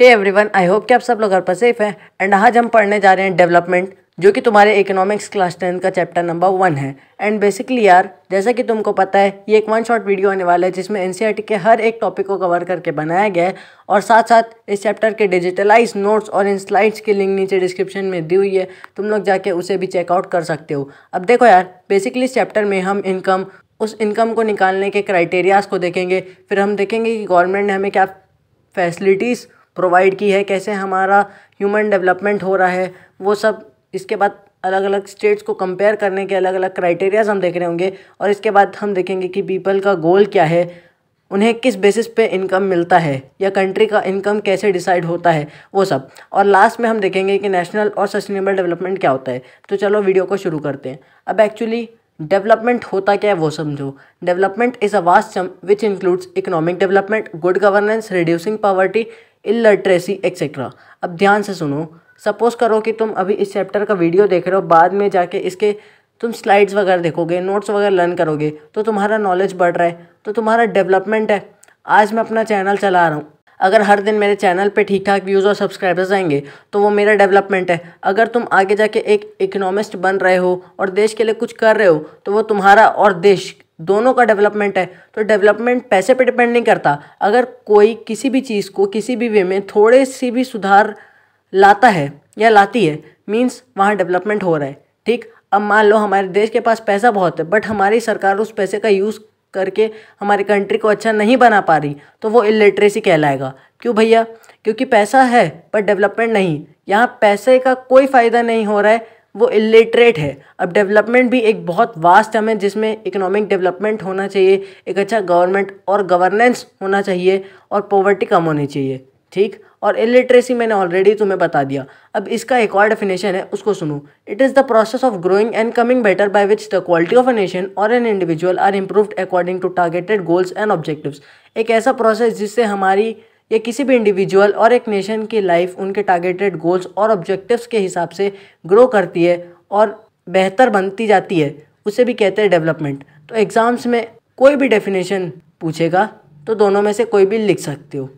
hey everyone I hope कि आप सब लोग घर पर सेफ हैं एंड आज हम पढ़ने जा रहे हैं डेवलपमेंट जो कि तुम्हारे इकोनॉमिक्स क्लास टेंथ का चैप्टर नंबर वन है एंड बेसिकली यार जैसा कि तुमको पता है ये एक वन शॉट वीडियो आने वाला है जिसमें एन e के हर एक टॉपिक को कवर करके बनाया गया है और साथ साथ इस चैप्टर के डिजिटलाइज नोट्स और इन स्लाइड्स की लिंक नीचे डिस्क्रिप्शन में दी हुई है तुम लोग जाके उसे भी चेकआउट कर सकते हो अब देखो यार बेसिकली इस चैप्टर में हम इनकम उस इनकम को निकालने के क्राइटेरियाज़ को देखेंगे फिर हम देखेंगे कि गवर्नमेंट ने हमें क्या फैसिलिटीज़ प्रोवाइड की है कैसे हमारा ह्यूमन डेवलपमेंट हो रहा है वो सब इसके बाद अलग अलग स्टेट्स को कंपेयर करने के अलग अलग क्राइटेरियाज हम देख रहे होंगे और इसके बाद हम देखेंगे कि पीपल का गोल क्या है उन्हें किस बेसिस पे इनकम मिलता है या कंट्री का इनकम कैसे डिसाइड होता है वो सब और लास्ट में हम देखेंगे कि नेशनल और सस्टेनेबल डेवलपमेंट क्या होता है तो चलो वीडियो को शुरू करते हैं अब एक्चुअली डेवलपमेंट होता क्या है वो समझो development is a vast sum which includes economic development good governance reducing poverty illiteracy etcetera अब ध्यान से सुनो सपोज़ करो कि तुम अभी इस चैप्टर का वीडियो देख रहे हो बाद में जाके इसके तुम स्लाइड्स वगैरह देखोगे नोट्स वगैरह लर्न करोगे तो तुम्हारा नॉलेज बढ़ रहा है तो तुम्हारा डेवलपमेंट है आज मैं अपना चैनल चला रहा हूँ अगर हर दिन मेरे चैनल पे ठीक ठाक व्यूज़ और सब्सक्राइबर्स आएंगे तो वो मेरा डेवलपमेंट है अगर तुम आगे जाके एक इकोनॉमिस्ट बन रहे हो और देश के लिए कुछ कर रहे हो तो वो तुम्हारा और देश दोनों का डेवलपमेंट है तो डेवलपमेंट पैसे पे डिपेंड नहीं करता अगर कोई किसी भी चीज़ को किसी भी वे में थोड़े सी भी सुधार लाता है या लाती है मीन्स वहाँ डेवलपमेंट हो रहा है ठीक अब मान लो हमारे देश के पास पैसा बहुत है बट हमारी सरकार उस पैसे का यूज़ करके हमारी कंट्री को अच्छा नहीं बना पा रही तो वो इलिटरेसी कहलाएगा क्यों भैया क्योंकि पैसा है पर डेवलपमेंट नहीं यहाँ पैसे का कोई फ़ायदा नहीं हो रहा है वो इलिटरेट है अब डेवलपमेंट भी एक बहुत वास्ट टर्म है जिसमें इकोनॉमिक डेवलपमेंट होना चाहिए एक अच्छा गवर्नमेंट और गवर्नेंस होना चाहिए और पॉवर्टी कम होनी चाहिए ठीक और इलिटरेसी मैंने ऑलरेडी तुम्हें बता दिया अब इसका एक और डेफिनेशन है उसको सुनो it is the process of growing and coming better by which the quality of a nation और an individual are improved according to targeted goals and objectives एक ऐसा प्रोसेस जिससे हमारी ये किसी भी इंडिविजुअल और एक नेशन की लाइफ उनके टारगेटेड गोल्स और ऑब्जेक्टिव्स के हिसाब से ग्रो करती है और बेहतर बनती जाती है उसे भी कहते हैं डेवलपमेंट तो एग्ज़ाम्स में कोई भी डेफिनेशन पूछेगा तो दोनों में से कोई भी लिख सकते हो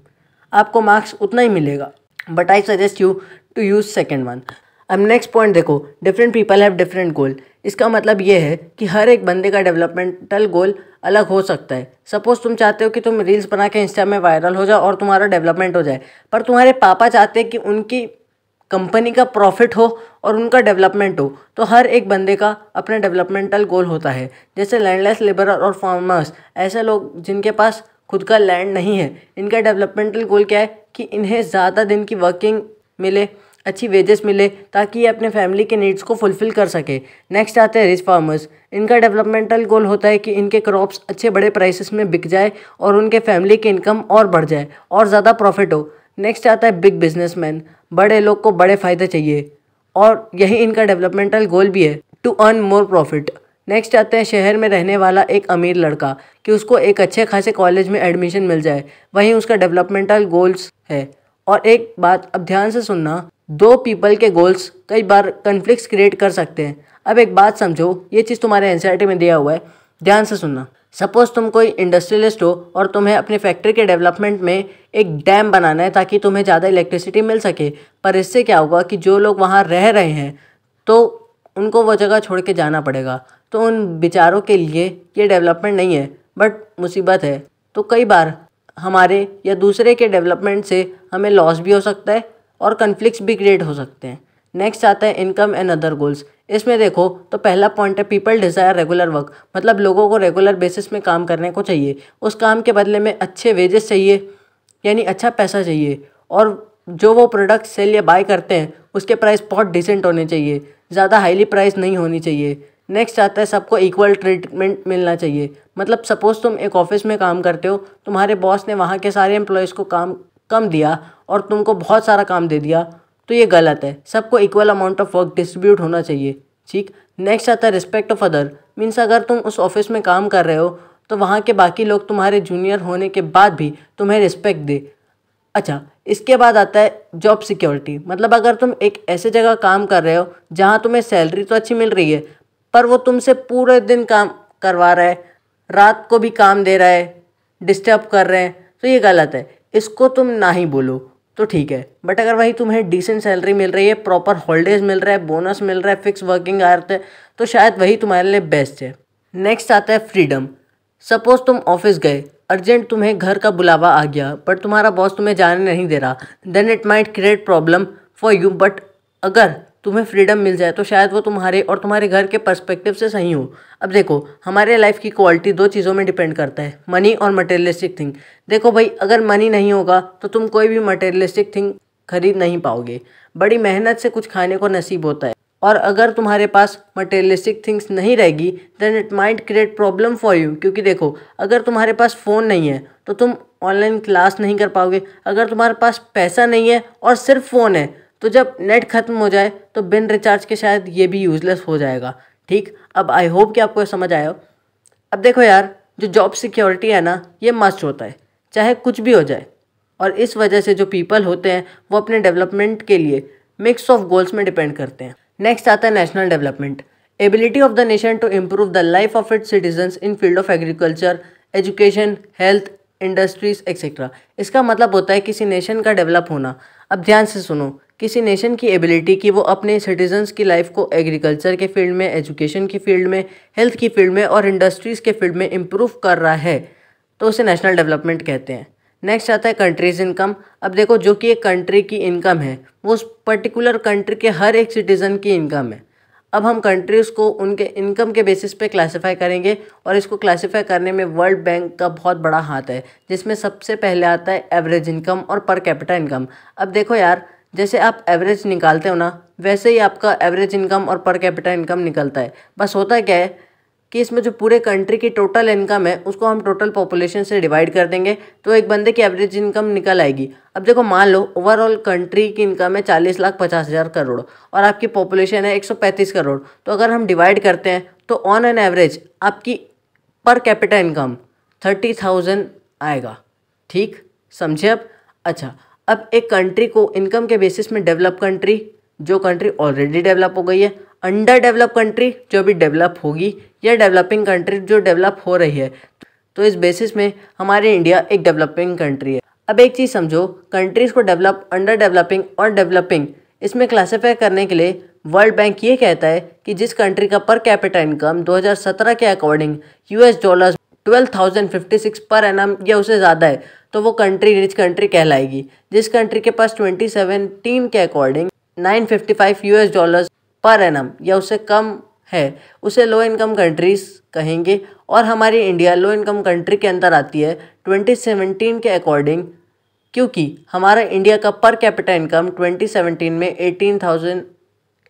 आपको मार्क्स उतना ही मिलेगा but I suggest you to use second one अब नेक्स्ट पॉइंट देखो different people have different goal इसका मतलब ये है कि हर एक बंदे का डेवलपमेंटल गोल अलग हो सकता है सपोज़ तुम चाहते हो कि तुम रील्स बना के इंस्टा में वायरल हो जाओ और तुम्हारा डेवलपमेंट हो जाए पर तुम्हारे पापा चाहते हैं कि उनकी कंपनी का प्रॉफिट हो और उनका डेवलपमेंट हो तो हर एक बंदे का अपना डेवलपमेंटल गोल होता है जैसे लैंडलेस लेबर और फार्मर्स ऐसे लोग जिनके पास खुद का लैंड नहीं है इनका डेवलपमेंटल गोल क्या है कि इन्हें ज़्यादा दिन की वर्किंग मिले अच्छी वेजेस मिले ताकि ये अपने फैमिली के नीड्स को फुलफ़िल कर सके नेक्स्ट आते हैं रिच फार्मर्स इनका डेवलपमेंटल गोल होता है कि इनके क्रॉप्स अच्छे बड़े प्राइसेस में बिक जाए और उनके फैमिली की इनकम और बढ़ जाए और ज़्यादा प्रॉफिट हो नेक्स्ट आता है बिग बिजनेसमैन बड़े लोग को बड़े फ़ायदे चाहिए और यही इनका डेवलपमेंटल गोल भी है to earn more profit next आते हैं शहर में रहने वाला एक अमीर लड़का कि उसको एक अच्छे खासे कॉलेज में एडमिशन मिल जाए वहीं उसका डेवलपमेंटल गोल्स है और एक बात अब ध्यान से सुनना दो पीपल के गोल्स कई बार कन्फ्लिक्स क्रिएट कर सकते हैं अब एक बात समझो ये चीज़ तुम्हारे एनसीईआरटी में दिया हुआ है ध्यान से सुनना सपोज़ तुम कोई इंडस्ट्रियलिस्ट हो और तुम्हें अपने फैक्ट्री के डेवलपमेंट में एक डैम बनाना है ताकि तुम्हें ज़्यादा इलेक्ट्रिसिटी मिल सके पर इससे क्या होगा कि जो लोग वहाँ रह रहे हैं तो उनको वो जगह छोड़ के जाना पड़ेगा तो उन बेचारों के लिए ये डेवलपमेंट नहीं है बट मुसीबत है तो कई बार हमारे या दूसरे के डेवलपमेंट से हमें लॉस भी हो सकता है और कन्फ्लिक्स भी क्रिएट हो सकते हैं नेक्स्ट आता है इनकम एंड अदर गोल्स इसमें देखो तो पहला पॉइंट है पीपल डिज़ायर रेगुलर वर्क मतलब लोगों को रेगुलर बेसिस में काम करने को चाहिए उस काम के बदले में अच्छे वेजेस चाहिए यानी अच्छा पैसा चाहिए और जो वो प्रोडक्ट सेल या बाय करते हैं उसके प्राइस बहुत डिसेंट होने चाहिए ज़्यादा हाईली प्राइस नहीं होनी चाहिए नेक्स्ट आता है सबको इक्वल ट्रीटमेंट मिलना चाहिए मतलब सपोज़ तुम एक ऑफिस में काम करते हो तुम्हारे बॉस ने वहाँ के सारे एम्प्लॉयज़ को काम कम दिया और तुमको बहुत सारा काम दे दिया तो ये गलत है सबको equal amount of work distribute होना चाहिए ठीक नेक्स्ट आता है रिस्पेक्ट ऑफ अदर मीन्स अगर तुम उस ऑफिस में काम कर रहे हो तो वहाँ के बाकी लोग तुम्हारे जूनियर होने के बाद भी तुम्हें रिस्पेक्ट दे अच्छा इसके बाद आता है जॉब सिक्योरिटी मतलब अगर तुम एक ऐसे जगह काम कर रहे हो जहाँ तुम्हें सैलरी तो अच्छी मिल रही है पर वो तुमसे पूरे दिन काम करवा रहा है रात को भी काम दे रहा है डिस्टर्ब कर रहे हैं तो ये गलत है इसको तुम ना ही बोलो तो ठीक है बट अगर वही तुम्हें डिसेंट सैलरी मिल रही है प्रॉपर हॉलीडेज मिल रहा है बोनस मिल रहा है फिक्स वर्किंग आर्थ है तो शायद वही तुम्हारे लिए बेस्ट है नेक्स्ट आता है फ्रीडम सपोज़ तुम ऑफिस गए अर्जेंट तुम्हें घर का बुलावा आ गया पर तुम्हारा बॉस तुम्हें जाने नहीं दे रहा then it might create problem for you but अगर तुम्हें फ्रीडम मिल जाए तो शायद वो तुम्हारे और तुम्हारे घर के पर्सपेक्टिव से सही हो अब देखो हमारे लाइफ की क्वालिटी दो चीज़ों में डिपेंड करता है मनी और मटेरियलिस्टिक थिंग देखो भाई अगर मनी नहीं होगा तो तुम कोई भी मटेरियलिस्टिक थिंग खरीद नहीं पाओगे बड़ी मेहनत से कुछ खाने को नसीब होता है और अगर तुम्हारे पास मटेरियलिस्टिक थिंग्स नहीं रहेगी then it might create problem for you क्योंकि देखो अगर तुम्हारे पास फ़ोन नहीं है तो तुम ऑनलाइन क्लास नहीं कर पाओगे अगर तुम्हारे पास पैसा नहीं है और सिर्फ फ़ोन है तो जब नेट ख़त्म हो जाए तो बिन रिचार्ज के शायद ये भी यूज़लेस हो जाएगा ठीक अब आई होप कि आपको समझ आया हो अब देखो यार जो जॉब सिक्योरिटी है ना ये मस्ट होता है चाहे कुछ भी हो जाए और इस वजह से जो पीपल होते हैं वो अपने डेवलपमेंट के लिए मिक्स ऑफ गोल्स में डिपेंड करते हैं नेक्स्ट आता है national development ability of the nation to improve the life of it citizens in field of agriculture education health industries etcetera इसका मतलब होता है किसी नेशन का डेवलप होना अब ध्यान से सुनो किसी नेशन की एबिलिटी कि वो अपने सिटीजन्स की लाइफ को एग्रीकल्चर के फील्ड में एजुकेशन की फील्ड में हेल्थ की फील्ड में और इंडस्ट्रीज़ के फील्ड में इम्प्रूव कर रहा है तो उसे नेशनल डेवलपमेंट कहते हैं नेक्स्ट आता है कंट्रीज इनकम अब देखो जो कि एक कंट्री की इनकम है वो उस पर्टिकुलर कंट्री के हर एक सिटीज़न की इनकम है अब हम कंट्रीज़ को उनके इनकम के बेसिस पे क्लासिफाई करेंगे और इसको क्लासिफाई करने में वर्ल्ड बैंक का बहुत बड़ा हाथ है जिसमें सबसे पहले आता है एवरेज इनकम और पर कैपिटा इनकम अब देखो यार जैसे आप एवरेज निकालते हो ना वैसे ही आपका एवरेज इनकम और पर कैपिटा इनकम निकलता है बस होता क्या है कि इसमें जो पूरे कंट्री की टोटल इनकम है उसको हम टोटल पॉपुलेशन से डिवाइड कर देंगे तो एक बंदे की एवरेज इनकम निकल आएगी अब देखो मान लो ओवरऑल कंट्री की इनकम है चालीस लाख पचास हज़ार करोड़ और आपकी पॉपुलेशन है एक सौ पैंतीस करोड़ तो अगर हम डिवाइड करते हैं तो ऑन एन एवरेज आपकी per capita income thirty thousand आएगा ठीक समझे अब अच्छा अब एक कंट्री को इनकम के बेसिस में डेवलप कंट्री जो कंट्री ऑलरेडी डेवलप हो गई है अंडर डेवलप कंट्री जो भी डेवलप होगी या डेवलपिंग कंट्री जो डेवलप हो रही है तो इस बेसिस में हमारे इंडिया एक डेवलपिंग कंट्री है अब एक चीज़ समझो कंट्रीज़ को डेवलप अंडर डेवलपिंग और डेवलपिंग इसमें क्लासीफाई करने के लिए वर्ल्ड बैंक ये कहता है कि जिस कंट्री का पर कैपिटल इनकम 2017 के अकॉर्डिंग यूएस डॉलर्स 12,056 पर एन या उससे ज़्यादा है तो वो कंट्री रिच कंट्री कहलाएगी जिस कंट्री के पास 2017 के अकॉर्डिंग 955 यूएस डॉलर्स पर एनम या उससे कम है उसे लो इनकम कंट्रीज़ कहेंगे और हमारी इंडिया लो इनकम कंट्री के अंदर आती है 2017 के अकॉर्डिंग क्योंकि हमारा इंडिया का पर कैपिटल इनकम 2017 में 18,000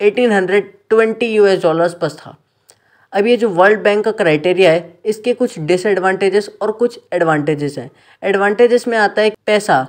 1820 यूएस डॉलर्स पर था अब ये जो वर्ल्ड बैंक का क्राइटेरिया है इसके कुछ डिसएडवांटेजेस और कुछ एडवांटेजेस हैं एडवांटेजेस में आता है पैसा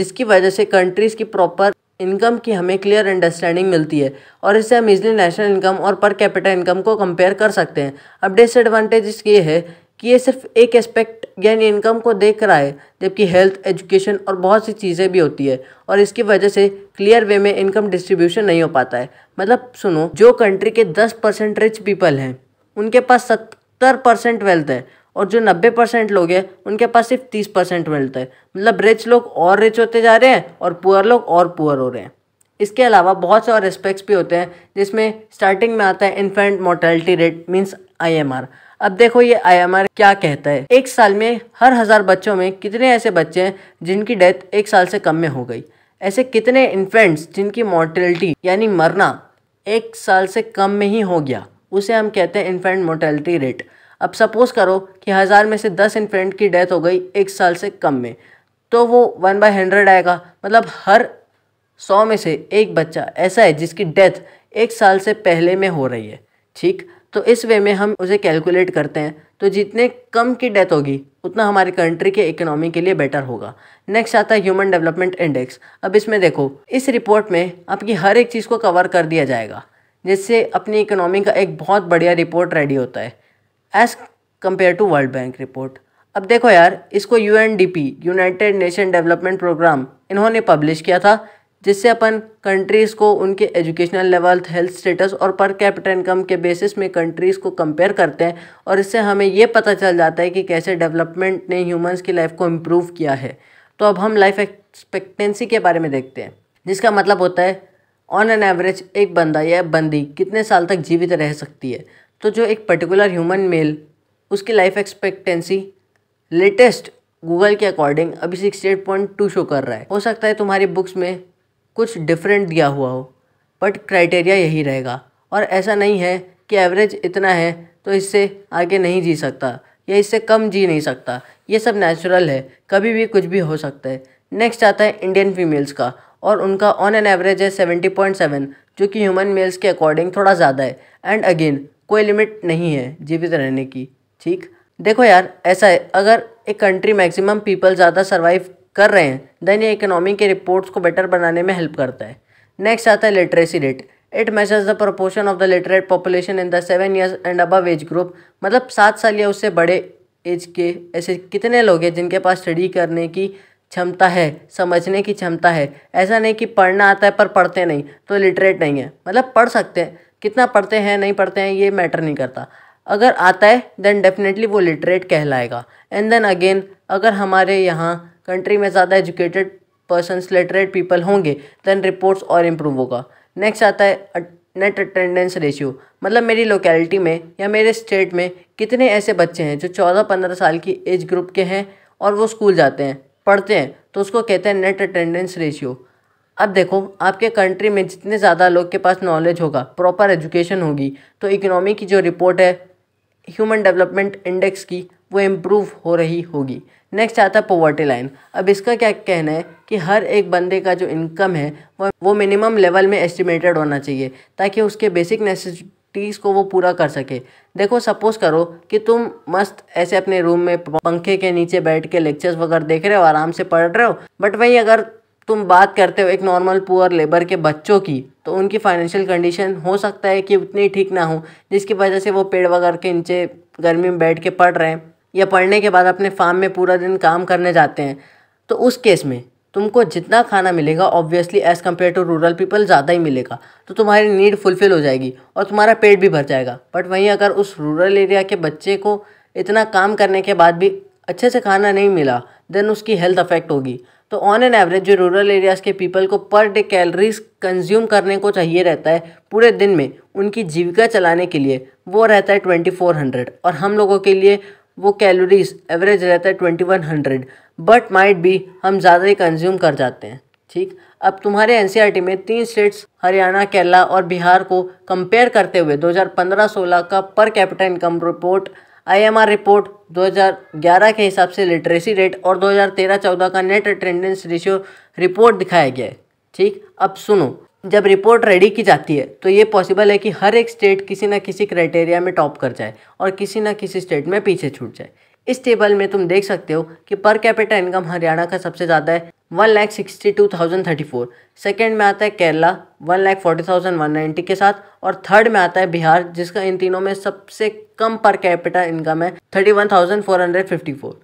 जिसकी वजह से कंट्रीज़ की प्रॉपर इनकम की हमें क्लियर अंडरस्टैंडिंग मिलती है और इससे हम इजली नेशनल इनकम और पर कैपिटल इनकम को कंपेयर कर सकते हैं अब डिसएडवांटेज ये है कि ये सिर्फ एक एस्पेक्ट यानी इनकम को देख रहा है जबकि हेल्थ एजुकेशन और बहुत सी चीज़ें भी होती है और इसकी वजह से क्लियर वे में इनकम डिस्ट्रीब्यूशन नहीं हो पाता है मतलब सुनो जो कंट्री के दस परसेंट रिच पीपल हैं उनके पास सत्तर परसेंट वेल्थ है और जो नब्बे परसेंट लोग हैं उनके पास सिर्फ तीस परसेंट मिलता है मतलब रिच लोग और रिच होते जा रहे हैं और पुअर लोग और पुअर हो रहे हैं इसके अलावा बहुत से और एस्पेक्ट्स भी होते हैं जिसमें स्टार्टिंग में आता है infant mortality rate means I अब देखो ये आई क्या कहता है एक साल में हर हज़ार बच्चों में कितने ऐसे बच्चे हैं जिनकी डेथ एक साल से कम में हो गई ऐसे कितने इन्फेंट्स जिनकी मोर्टेलिटी यानी मरना एक साल से कम में ही हो गया उसे हम कहते हैं इन्फेंट मोर्टेलिटी रेट अब सपोज़ करो कि हज़ार में से दस इन्फेंट की डेथ हो गई एक साल से कम में तो वो वन बाई हंड्रेड आएगा मतलब हर सौ में से एक बच्चा ऐसा है जिसकी डेथ एक साल से पहले में हो रही है ठीक तो इस वे में हम उसे कैलकुलेट करते हैं तो जितने कम की डेथ होगी उतना हमारी कंट्री के इकोनॉमी के लिए बेटर होगा नेक्स्ट आता है ह्यूमन डेवलपमेंट इंडेक्स अब इसमें देखो इस रिपोर्ट में आपकी हर एक चीज़ को कवर कर दिया जाएगा जिससे अपनी इकोनॉमी का एक बहुत बढ़िया रिपोर्ट रेडी होता है as compare to world bank report अब देखो यार इसको U N D P united nation development program इन्होंने पब्लिश किया था जिससे अपन कंट्रीज़ को उनके एजुकेशनल लेवल हेल्थ स्टेटस और पर कैपिटल इनकम के बेसिस में कंट्रीज़ को कंपेयर करते हैं और इससे हमें ये पता चल जाता है कि कैसे डेवलपमेंट ने ह्यूमंस की लाइफ को इम्प्रूव किया है तो अब हम लाइफ एक्सपेक्टेंसी के बारे में देखते हैं जिसका मतलब होता है ऑन एन एवरेज एक बंदा या बंदी कितने साल तक जीवित रह सकती है तो जो एक पर्टिकुलर ह्यूमन मेल उसकी लाइफ एक्सपेक्टेंसी लेटेस्ट गूगल के अकॉर्डिंग अभी sixty eight point two show कर रहा है हो सकता है तुम्हारी बुक्स में कुछ डिफरेंट दिया हुआ हो बट क्राइटेरिया यही रहेगा और ऐसा नहीं है कि एवरेज इतना है तो इससे आगे नहीं जी सकता या इससे कम जी नहीं सकता ये सब नेचुरल है कभी भी कुछ भी हो सकता है नेक्स्ट आता है इंडियन फीमेल्स का और उनका ऑन एन एवरेज है सेवेंटी पॉइंट सेवन जो कि ह्यूमन मेल्स के अकॉर्डिंग थोड़ा ज़्यादा है एंड अगेन कोई लिमिट नहीं है जीवित रहने की ठीक देखो यार ऐसा है अगर एक कंट्री मैक्सिमम पीपल ज़्यादा सर्वाइव कर रहे हैं देन ये इकोनॉमी के रिपोर्ट्स को बेटर बनाने में हेल्प करता है नेक्स्ट आता है literacy rate it measures the proportion of the literate population in the seven years and above age group मतलब सात साल या उससे बड़े एज के ऐसे कितने लोग हैं जिनके पास स्टडी करने की क्षमता है समझने की क्षमता है ऐसा नहीं कि पढ़ना आता है पर पढ़ते नहीं तो लिटरेट नहीं है मतलब पढ़ सकते हैं कितना पढ़ते हैं नहीं पढ़ते हैं ये मैटर नहीं करता अगर आता है देन डेफिनेटली वो लिटरेट कहलाएगा एंड देन अगेन अगर हमारे यहाँ कंट्री में ज़्यादा एजुकेटेड पर्सनस लिटरेट पीपल होंगे देन रिपोर्ट्स और इम्प्रूव होगा नेक्स्ट आता है नेट अटेंडेंस रेशियो मतलब मेरी लोकेलिटी में या मेरे स्टेट में कितने ऐसे बच्चे हैं जो चौदह पंद्रह साल की एज ग्रुप के हैं और वो स्कूल जाते हैं पढ़ते हैं तो उसको कहते हैं नेट अटेंडेंस रेशियो अब देखो आपके कंट्री में जितने ज़्यादा लोग के पास नॉलेज होगा प्रॉपर एजुकेशन होगी तो इकोनॉमी की जो रिपोर्ट है ह्यूमन डेवलपमेंट इंडेक्स की वो इम्प्रूव हो रही होगी नेक्स्ट आता है पॉवर्टी लाइन अब इसका क्या कहना है कि हर एक बंदे का जो इनकम है वो वो मिनिमम लेवल में एस्टिमेटेड होना चाहिए ताकि उसके बेसिक नेसेसिटीज़ को वो पूरा कर सके देखो सपोज़ करो कि तुम मस्त ऐसे अपने रूम में पंखे के नीचे बैठ के लेक्चर्स वगैरह देख रहे हो आराम से पढ़ रहे हो बट वहीं अगर तुम बात करते हो एक नॉर्मल पुअर लेबर के बच्चों की तो उनकी फाइनेंशियल कंडीशन हो सकता है कि उतनी ठीक ना हो जिसकी वजह से वो पेड़ वगैरह के नीचे गर्मी में बैठ के पढ़ रहे हैं या पढ़ने के बाद अपने फार्म में पूरा दिन काम करने जाते हैं तो उस केस में तुमको जितना खाना मिलेगा obviously as compare to rural people ज़्यादा ही मिलेगा तो तुम्हारी नीड फुलफ़िल हो जाएगी और तुम्हारा पेट भी भर जाएगा बट वहीं अगर उस रूरल एरिया के बच्चे को इतना काम करने के बाद भी अच्छे से खाना नहीं मिला देन उसकी हेल्थ अफेक्ट होगी तो ऑन एन एवरेज जो रूरल एरियाज़ के पीपल को पर डे कैलरीज कंज्यूम करने को चाहिए रहता है पूरे दिन में उनकी जीविका चलाने के लिए वो रहता है ट्वेंटी फोर हंड्रेड और हम लोगों के लिए वो कैलोरीज एवरेज रहता है twenty one hundred but might भी हम ज़्यादा ही कंज्यूम कर जाते हैं ठीक अब तुम्हारे एन e में तीन स्टेट्स हरियाणा केरला और बिहार को कंपेयर करते हुए 2015-16 का per capital income report IMR report 2011 के हिसाब से लिटरेसी रेट और 2013-14 का नेट अटेंडेंस रेशियो रिपोर्ट दिखाया गया है ठीक अब सुनो जब रिपोर्ट रेडी की जाती है तो ये पॉसिबल है कि हर एक स्टेट किसी ना किसी क्राइटेरिया में टॉप कर जाए और किसी ना किसी स्टेट में पीछे छूट जाए इस टेबल में तुम देख सकते हो कि पर कैपिटल इनकम हरियाणा का सबसे ज़्यादा है one lakh sixty two thousand thirty four second में आता है Kerala one lakh forty thousand one ninety के साथ और थर्ड में आता है बिहार जिसका इन तीनों में सबसे कम पर कैपिटल इनकम है thirty one thousand four hundred fifty four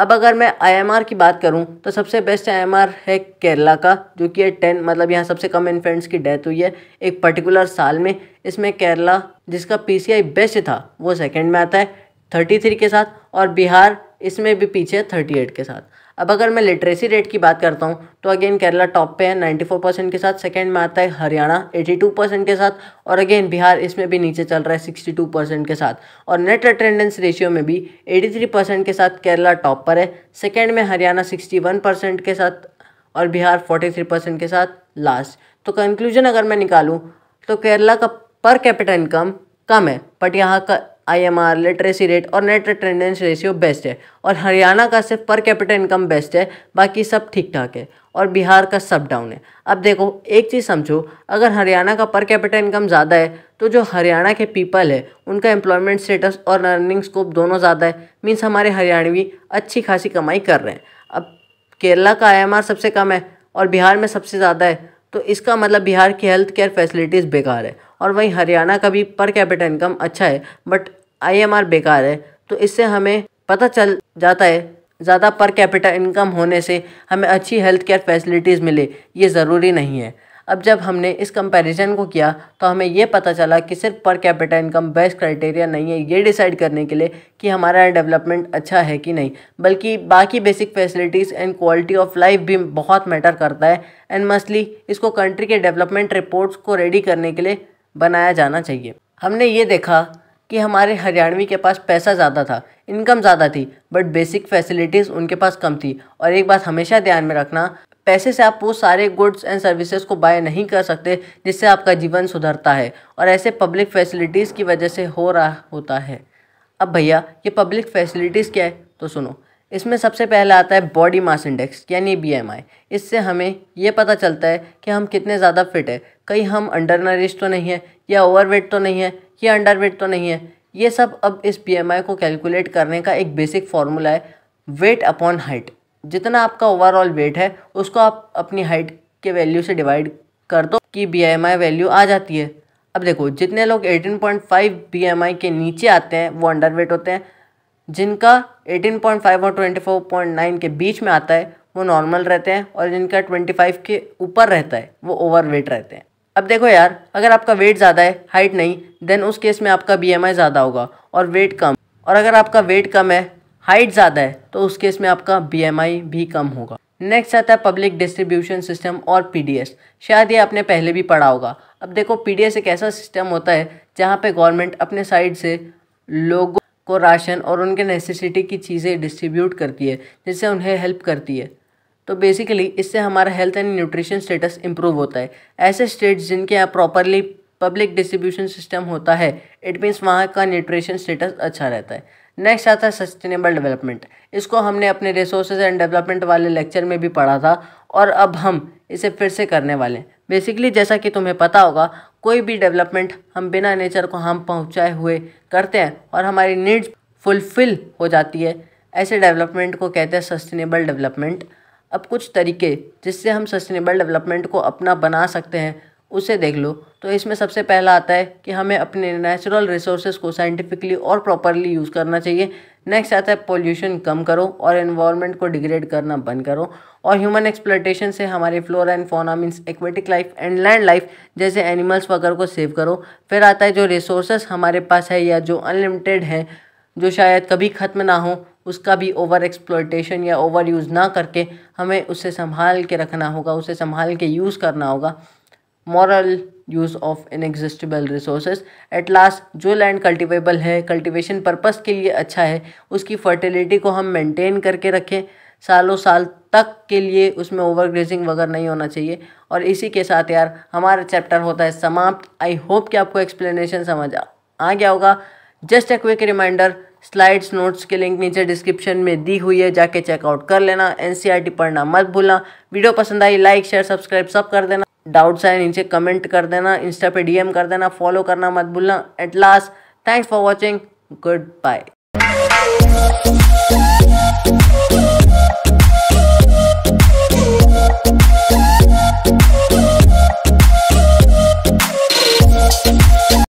अब अगर मैं आईएमआर की बात करूं तो सबसे बेस्ट आईएमआर है केरला का जो कि है टेन मतलब यहाँ सबसे कम इन्फेंट्स की डेथ हुई है एक पर्टिकुलर साल में इसमें केरला जिसका पीसीआई बेस्ट था वो सेकंड में आता है थर्टी थ्री के साथ और बिहार इसमें भी पीछे है थर्टी एट के साथ अब अगर मैं लिटरेसी रेट की बात करता हूँ तो अगेन केरला टॉप पे है 94 परसेंट के साथ सेकंड में आता है हरियाणा 82 परसेंट के साथ और अगेन बिहार इसमें भी नीचे चल रहा है 62 परसेंट के साथ और नेट अटेंडेंस रेशियो में भी 83 परसेंट के साथ केरला टॉप पर है सेकेंड में हरियाणा 61 परसेंट के साथ और बिहार फोर्टी परसेंट के साथ लास्ट तो कंक्लूजन अगर मैं निकालूँ तो केरला का पर कैपिटल इनकम कम है बट यहाँ का आईएमआर लिटरेसी रेट और नेट अटेंडेंस रेशियो बेस्ट है और हरियाणा का सिर्फ पर कैपिटल इनकम बेस्ट है बाकी सब ठीक ठाक है और बिहार का सब डाउन है अब देखो एक चीज़ समझो अगर हरियाणा का पर कैपिटल इनकम ज़्यादा है तो जो हरियाणा के पीपल है उनका एम्प्लॉयमेंट स्टेटस और अर्निंग स्कोप दोनों ज़्यादा है मीन्स हमारे हरियाणवी अच्छी खासी कमाई कर रहे हैं अब केरला का आई सबसे कम है और बिहार में सबसे ज़्यादा है तो इसका मतलब बिहार की हेल्थ केयर फैसिलिटीज़ बेकार है और वहीं हरियाणा का भी पर कैपिटल इनकम अच्छा है बट आईएमआर बेकार है तो इससे हमें पता चल जाता है ज़्यादा पर कैपिटल इनकम होने से हमें अच्छी हेल्थ केयर फैसिलिटीज़ मिले ये ज़रूरी नहीं है अब जब हमने इस कंपैरिजन को किया तो हमें यह पता चला कि सिर्फ पर कैपिटल इनकम बेस्ट क्राइटेरिया नहीं है ये डिसाइड करने के लिए कि हमारा डेवलपमेंट अच्छा है कि नहीं बल्कि बाकी basic facilities and quality of life भी बहुत मैटर करता है एंड मस्टली इसको कंट्री के डेवलपमेंट रिपोर्ट्स को रेडी करने के लिए बनाया जाना चाहिए हमने ये देखा कि हमारे हरियाणवी के पास पैसा ज़्यादा था इनकम ज़्यादा थी बट बेसिक फैसिलिटीज़ उनके पास कम थी और एक बात हमेशा ध्यान में रखना पैसे से आप वो सारे गुड्स एंड सर्विसेज को बाय नहीं कर सकते जिससे आपका जीवन सुधरता है और ऐसे पब्लिक फैसिलिटीज़ की वजह से हो रहा होता है अब भैया ये पब्लिक फैसिलिटीज़ क्या है तो सुनो इसमें सबसे पहला आता है बॉडी मास इंडेक्स यानी बीएमआई इससे हमें ये पता चलता है कि हम कितने ज़्यादा फिट है कहीं हम अंडर नरिश तो नहीं है या ओवरवेट तो नहीं है या अंडरवेट तो नहीं है ये सब अब इस बीएमआई को कैलकुलेट करने का एक बेसिक फार्मूला है वेट अपॉन हाइट जितना आपका ओवरऑल वेट है उसको आप अपनी हाइट के वैल्यू से डिवाइड कर दो कि आई वैल्यू आ जाती है अब देखो जितने लोग एम आई के नीचे आते हैं वो वेट होते हैं जिनका 18.5 और 24.9 के बीच में आता है वो नॉर्मल रहते हैं और जिनका 25 के ऊपर रहता है वो ओवरवेट रहते हैं अब देखो यार अगर आपका वेट ज़्यादा है हाइट नहीं देन उस केस में आपका बी ज़्यादा होगा और वेट कम और अगर आपका वेट कम है हाइट ज़्यादा है तो उस केस में आपका बी भी कम होगा नेक्स्ट आता है पब्लिक डिस्ट्रीब्यूशन सिस्टम और पीडीएस शायद ये आपने पहले भी पढ़ा होगा अब देखो पीडीएस एक ऐसा सिस्टम होता है जहाँ पे गवर्नमेंट अपने साइड से लोगों को राशन और उनके नेसेसिटी की चीज़ें डिस्ट्रीब्यूट करती है जिससे उन्हें हेल्प करती है तो बेसिकली इससे हमारा health and nutrition status improve होता है ऐसे स्टेट्स जिनके यहाँ प्रॉपरली पब्लिक डिस्ट्रीब्यूशन सिस्टम होता है इट मीन्स वहाँ का न्यूट्रिशन स्टेटस अच्छा रहता है नेक्स्ट आता है सस्टेनेबल डेवलपमेंट इसको हमने अपने रिसोर्सेज एंड डेवलपमेंट वाले लेक्चर में भी पढ़ा था और अब हम इसे फिर से करने वाले हैं बेसिकली जैसा कि तुम्हें पता होगा कोई भी डेवलपमेंट हम बिना नेचर को हम पहुँचाए हुए करते हैं और हमारी नीड्स फुलफिल हो जाती है ऐसे डेवलपमेंट को कहते हैं सस्टेनेबल डेवलपमेंट अब कुछ तरीके जिससे हम सस्टेनेबल डेवलपमेंट को अपना बना सकते हैं उसे देख लो तो इसमें सबसे पहला आता है कि हमें अपने नेचुरल रिसोर्सेज को साइंटिफिकली और प्रॉपरली यूज़ करना चाहिए नेक्स्ट आता है पोल्यूशन कम करो और इन्वायरमेंट को डिग्रेड करना बंद करो और ह्यूमन एक्सप्लोटेशन से हमारे flora and fauna means aquatic life and land life जैसे एनिमल्स वगैरह को सेव करो फिर आता है जो रिसोर्सेस हमारे पास है या जो अनलिमिटेड हैं जो शायद कभी ख़त्म ना हो उसका भी ओवर एक्सप्लोटेशन या ओवर यूज़ ना करके हमें उसे संभाल के रखना होगा उसे संभाल के यूज़ करना होगा moral use of inexhaustible resources at last जो लैंड कल्टिवेबल है कल्टिवेशन पर्पज़ के लिए अच्छा है उसकी फर्टिलिटी को हम मेनटेन करके रखें सालों साल तक के लिए उसमें ओवरग्रेजिंग वगैरह नहीं होना चाहिए और इसी के साथ यार हमारा चैप्टर होता है समाप्त आई होप कि आपको एक्सप्लेनेशन समझ आ, आ गया होगा just a quick reminder slides notes के लिंक नीचे डिस्क्रिप्शन में दी हुई है जाके चेकआउट कर लेना एनसीईआरटी e पढ़ना मत भूलना वीडियो पसंद आई लाइक शेयर सब्सक्राइब सब कर देना डाउट्स हैं नीचे कमेंट कर देना इंस्टा पे डीएम कर देना फॉलो करना मत भूलना at last thanks for watching good bye